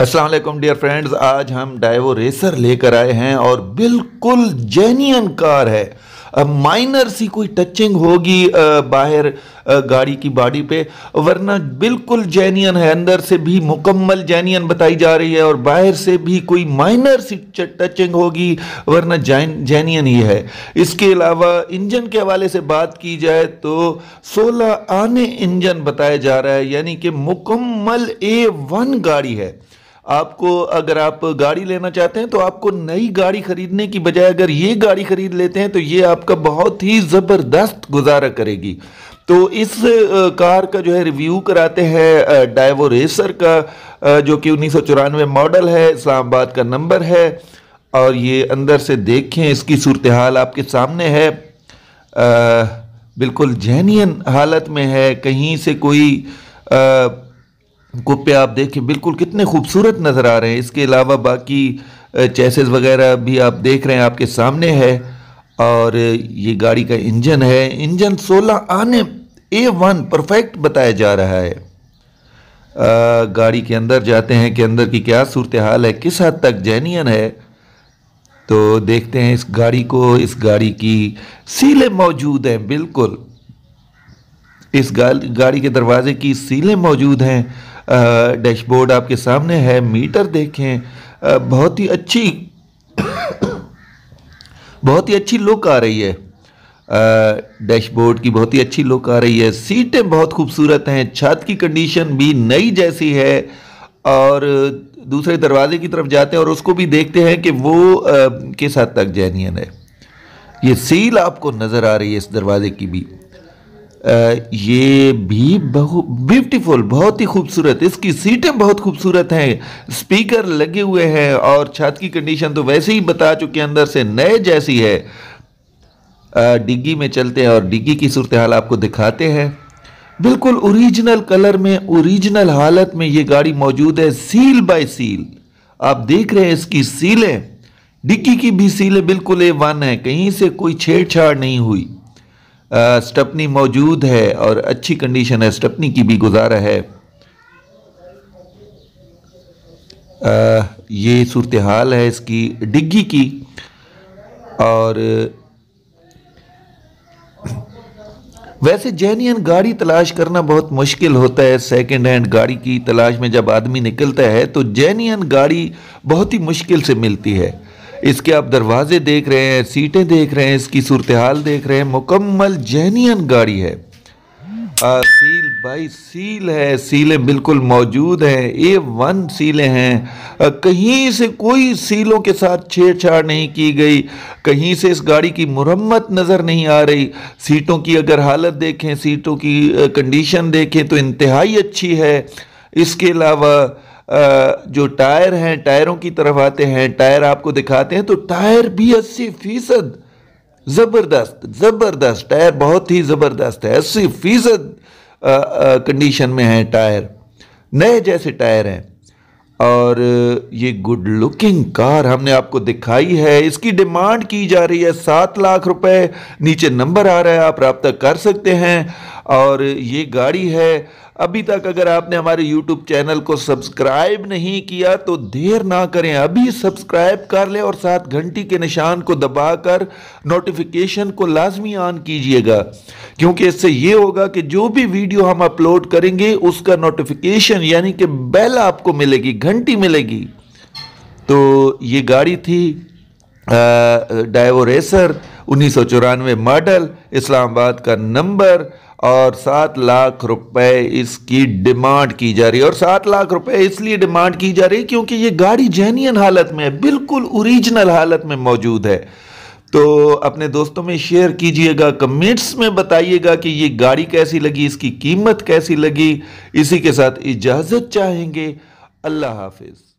Aslam dear friends आज हम Daewoo racer लेकर आए हैं और बिल्कुल जेन्यन कार है माइनर सी कोई टचिंग होगी बाहर गाड़ी की बॉडी पे वरना बिल्कुल जेन्यन है अंदर से भी मुकम्मल जेन्यन बताई जा रही है और बाहर से भी कोई माइनर सी टचिंग होगी वरना जेन्यन ही है इसके अलावा इंजन के हवाले से बात की जाए तो 16 आने इंजन बताया जा रहा है यानी कि मुकम्मल ए वन गाड़ी है आपको अगर आप गाड़ी लेना चाहते हैं तो आपको नई गाड़ी ख़रीदने की बजाय अगर ये गाड़ी ख़रीद लेते हैं तो ये आपका बहुत ही ज़बरदस्त गुजारा करेगी तो इस कार का जो है रिव्यू कराते हैं डाइवो रेसर का जो कि उन्नीस मॉडल है इस्लामाबाद का नंबर है और ये अंदर से देखें इसकी सूरत हाल आपके सामने है आ, बिल्कुल जैनियन हालत में है कहीं से कोई आ, कुप्पे आप देखें बिल्कुल कितने खूबसूरत नज़र आ रहे हैं इसके अलावा बाकी चेसेस वगैरह भी आप देख रहे हैं आपके सामने है और ये गाड़ी का इंजन है इंजन 16 आने ए वन परफेक्ट बताया जा रहा है आ, गाड़ी के अंदर जाते हैं कि अंदर की क्या सूरत हाल है किस हद तक जैनियन है तो देखते हैं इस गाड़ी को इस गाड़ी की सीलें मौजूद हैं बिल्कुल इस गाड़ी के दरवाजे की सीलें मौजूद हैं डैशबोर्ड आपके सामने है मीटर देखें बहुत ही अच्छी बहुत ही अच्छी लुक आ रही है डैशबोर्ड की बहुत ही अच्छी लुक आ रही है सीटें बहुत खूबसूरत हैं छत की कंडीशन भी नई जैसी है और दूसरे दरवाजे की तरफ जाते हैं और उसको भी देखते हैं कि वो आ, किस हद तक जैनियन है ये सील आपको नज़र आ रही है इस दरवाजे की भी ये भी बहु ब्यूटीफुल बहुत ही खूबसूरत इसकी सीटें बहुत खूबसूरत हैं स्पीकर लगे हुए हैं और छत की कंडीशन तो वैसे ही बता चुके अंदर से नए जैसी है डिग्गी में चलते हैं और डिग्गी की सूरत हाल आपको दिखाते हैं बिल्कुल ओरिजिनल कलर में ओरिजिनल हालत में ये गाड़ी मौजूद है सील बाय सील आप देख रहे हैं इसकी सीलें डिग्गी की भी सीलें बिल्कुल ए वन है कहीं से कोई छेड़छाड़ नहीं हुई स्टपनी मौजूद है और अच्छी कंडीशन है स्टपनी की भी गुजारा है आ, ये सूरत हाल है इसकी डिग्गी की और वैसे जैनियन गाड़ी तलाश करना बहुत मुश्किल होता है सेकंड हैंड गाड़ी की तलाश में जब आदमी निकलता है तो जैनियन गाड़ी बहुत ही मुश्किल से मिलती है इसके आप दरवाजे देख रहे हैं सीटें देख रहे हैं इसकी सूरत हाल देख रहे हैं मुकम्मल जैनियन गाड़ी है आ, सील भाई सील है सीलें बिल्कुल मौजूद हैं ए वन सीलें हैं कहीं से कोई सीलों के साथ छेड़छाड़ नहीं की गई कहीं से इस गाड़ी की मुरम्मत नज़र नहीं आ रही सीटों की अगर हालत देखें सीटों की कंडीशन देखें तो इंतहाई अच्छी है इसके अलावा जो टायर हैं टायरों की तरफ आते हैं टायर आपको दिखाते हैं तो टायर भी अस्सी फीसद ज़बरदस्त ज़बरदस्त टायर बहुत ही ज़बरदस्त है अस्सी फीसद कंडीशन में है टायर नए जैसे टायर हैं और ये गुड लुकिंग कार हमने आपको दिखाई है इसकी डिमांड की जा रही है सात लाख रुपए नीचे नंबर आ रहा है आप रब्ता कर सकते हैं और ये गाड़ी है अभी तक अगर आपने हमारे यूट्यूब चैनल को सब्सक्राइब नहीं किया तो देर ना करें अभी सब्सक्राइब कर ले और साथ घंटी के निशान को दबाकर नोटिफिकेशन को लाजमी ऑन कीजिएगा क्योंकि इससे यह होगा कि जो भी वीडियो हम अपलोड करेंगे उसका नोटिफिकेशन यानी कि बेल आपको मिलेगी घंटी मिलेगी तो ये गाड़ी थी डाइवो रेसर उन्नीस मॉडल इस्लामाबाद का नंबर और सात लाख रुपए इसकी डिमांड की जा रही है और सात लाख रुपए इसलिए डिमांड की जा रही है क्योंकि ये गाड़ी जेन्यन हालत में है बिल्कुल ओरिजिनल हालत में मौजूद है तो अपने दोस्तों में शेयर कीजिएगा कमेंट्स में बताइएगा कि ये गाड़ी कैसी लगी इसकी कीमत कैसी लगी इसी के साथ इजाज़त चाहेंगे अल्लाह हाफिज़